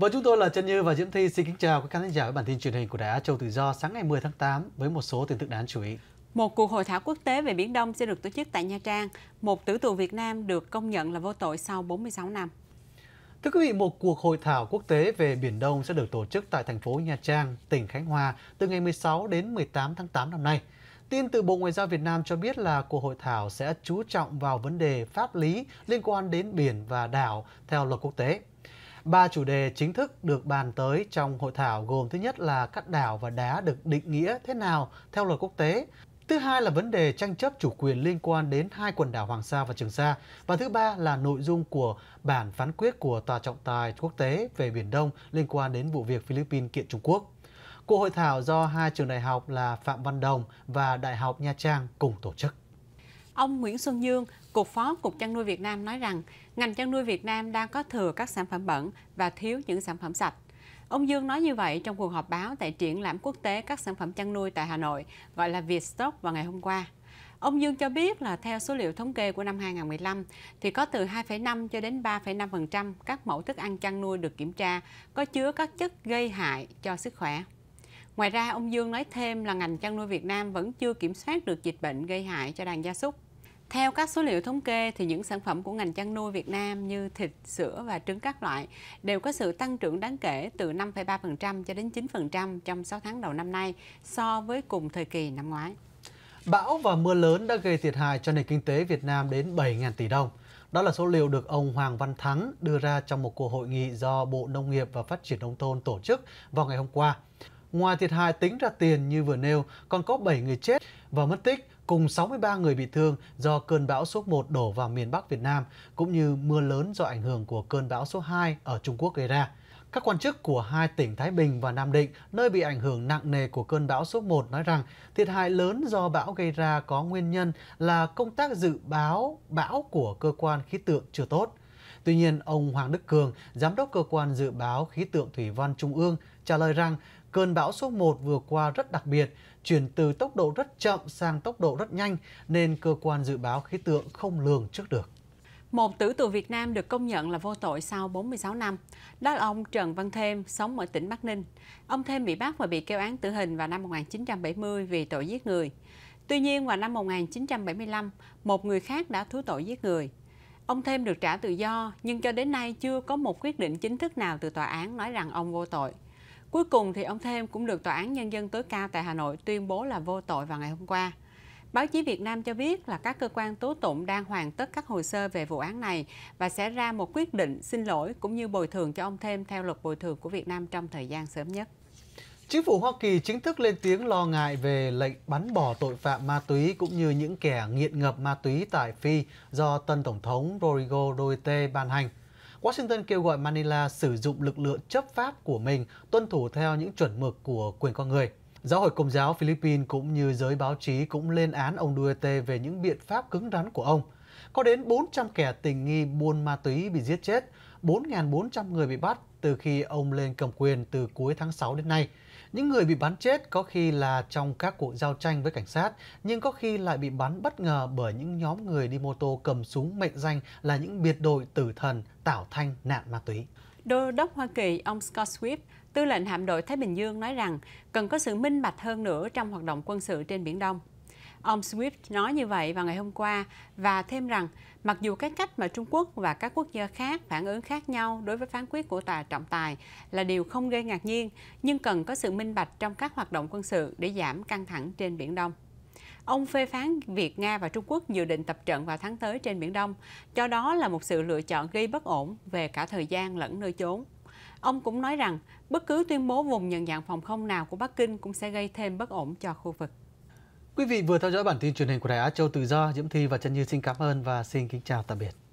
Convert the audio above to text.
và chúng tôi là Trần Như và Diễm Thi xin kính chào các khán giả với bản tin truyền hình của Đài Á Châu Tự Do sáng ngày 10 tháng 8 với một số tin tức đáng chú ý. Một cuộc hội thảo quốc tế về Biển Đông sẽ được tổ chức tại Nha Trang. Một tử tù Việt Nam được công nhận là vô tội sau 46 năm. Thưa quý vị, một cuộc hội thảo quốc tế về Biển Đông sẽ được tổ chức tại thành phố Nha Trang, tỉnh Khánh Hòa từ ngày 16 đến 18 tháng 8 năm nay. Tin từ Bộ Ngoại giao Việt Nam cho biết là cuộc hội thảo sẽ chú trọng vào vấn đề pháp lý liên quan đến biển và đảo theo luật quốc tế. Ba chủ đề chính thức được bàn tới trong hội thảo gồm thứ nhất là cắt đảo và đá được định nghĩa thế nào theo luật quốc tế, Thứ hai là vấn đề tranh chấp chủ quyền liên quan đến hai quần đảo Hoàng Sa và Trường Sa. Và thứ ba là nội dung của bản phán quyết của Tòa trọng tài quốc tế về Biển Đông liên quan đến vụ việc Philippines kiện Trung Quốc. Cuộc hội thảo do hai trường đại học là Phạm Văn Đồng và Đại học Nha Trang cùng tổ chức. Ông Nguyễn Xuân Dương, Cục Phó Cục Chăn nuôi Việt Nam nói rằng ngành chăn nuôi Việt Nam đang có thừa các sản phẩm bẩn và thiếu những sản phẩm sạch. Ông Dương nói như vậy trong cuộc họp báo tại triển lãm quốc tế các sản phẩm chăn nuôi tại Hà Nội, gọi là Vietstock vào ngày hôm qua. Ông Dương cho biết là theo số liệu thống kê của năm 2015 thì có từ 2,5 cho đến 3,5% các mẫu thức ăn chăn nuôi được kiểm tra có chứa các chất gây hại cho sức khỏe. Ngoài ra, ông Dương nói thêm là ngành chăn nuôi Việt Nam vẫn chưa kiểm soát được dịch bệnh gây hại cho đàn gia súc. Theo các số liệu thống kê thì những sản phẩm của ngành chăn nuôi Việt Nam như thịt, sữa và trứng các loại đều có sự tăng trưởng đáng kể từ 5,3% cho đến 9% trong 6 tháng đầu năm nay so với cùng thời kỳ năm ngoái. Bão và mưa lớn đã gây thiệt hại cho nền kinh tế Việt Nam đến 7.000 tỷ đồng. Đó là số liệu được ông Hoàng Văn Thắng đưa ra trong một cuộc hội nghị do Bộ Nông nghiệp và Phát triển Nông thôn tổ chức vào ngày hôm qua. Ngoài thiệt hại tính ra tiền như vừa nêu, còn có 7 người chết và mất tích cùng 63 người bị thương do cơn bão số 1 đổ vào miền Bắc Việt Nam, cũng như mưa lớn do ảnh hưởng của cơn bão số 2 ở Trung Quốc gây ra. Các quan chức của hai tỉnh Thái Bình và Nam Định, nơi bị ảnh hưởng nặng nề của cơn bão số 1 nói rằng thiệt hại lớn do bão gây ra có nguyên nhân là công tác dự báo bão của cơ quan khí tượng chưa tốt. Tuy nhiên, ông Hoàng Đức Cường, giám đốc cơ quan dự báo khí tượng thủy văn Trung ương, trả lời rằng Cơn bão số 1 vừa qua rất đặc biệt, chuyển từ tốc độ rất chậm sang tốc độ rất nhanh nên cơ quan dự báo khí tượng không lường trước được. Một tử tù Việt Nam được công nhận là vô tội sau 46 năm. Đó là ông Trần Văn Thêm, sống ở tỉnh Bắc Ninh. Ông Thêm bị bắt và bị kêu án tử hình vào năm 1970 vì tội giết người. Tuy nhiên, vào năm 1975, một người khác đã thú tội giết người. Ông Thêm được trả tự do, nhưng cho đến nay chưa có một quyết định chính thức nào từ tòa án nói rằng ông vô tội. Cuối cùng thì ông Thêm cũng được Tòa án Nhân dân tối cao tại Hà Nội tuyên bố là vô tội vào ngày hôm qua. Báo chí Việt Nam cho biết là các cơ quan tố tụng đang hoàn tất các hồ sơ về vụ án này và sẽ ra một quyết định xin lỗi cũng như bồi thường cho ông Thêm theo luật bồi thường của Việt Nam trong thời gian sớm nhất. Chính phủ Hoa Kỳ chính thức lên tiếng lo ngại về lệnh bắn bỏ tội phạm ma túy cũng như những kẻ nghiện ngập ma túy tại Phi do tân Tổng thống Rodrigo Duterte ban hành. Washington kêu gọi Manila sử dụng lực lượng chấp pháp của mình tuân thủ theo những chuẩn mực của quyền con người. Giáo hội Công giáo Philippines cũng như giới báo chí cũng lên án ông Duterte về những biện pháp cứng rắn của ông. Có đến 400 kẻ tình nghi buôn ma túy bị giết chết, 4.400 người bị bắt từ khi ông lên cầm quyền từ cuối tháng 6 đến nay. Những người bị bắn chết có khi là trong các cuộc giao tranh với cảnh sát, nhưng có khi lại bị bắn bất ngờ bởi những nhóm người đi mô tô cầm súng mệnh danh là những biệt đội tử thần tảo thanh nạn ma túy. Đô đốc Hoa Kỳ ông Scott Swift, tư lệnh hạm đội Thái Bình Dương nói rằng cần có sự minh bạch hơn nữa trong hoạt động quân sự trên Biển Đông. Ông Swift nói như vậy vào ngày hôm qua và thêm rằng mặc dù các cách mà Trung Quốc và các quốc gia khác phản ứng khác nhau đối với phán quyết của tòa trọng tài là điều không gây ngạc nhiên, nhưng cần có sự minh bạch trong các hoạt động quân sự để giảm căng thẳng trên Biển Đông. Ông phê phán việc Nga và Trung Quốc dự định tập trận vào tháng tới trên Biển Đông, cho đó là một sự lựa chọn gây bất ổn về cả thời gian lẫn nơi chốn. Ông cũng nói rằng bất cứ tuyên bố vùng nhận dạng phòng không nào của Bắc Kinh cũng sẽ gây thêm bất ổn cho khu vực. Quý vị vừa theo dõi bản tin truyền hình của Đài Á Châu Tự Do, Diễm Thi và Trần Như xin cảm ơn và xin kính chào tạm biệt.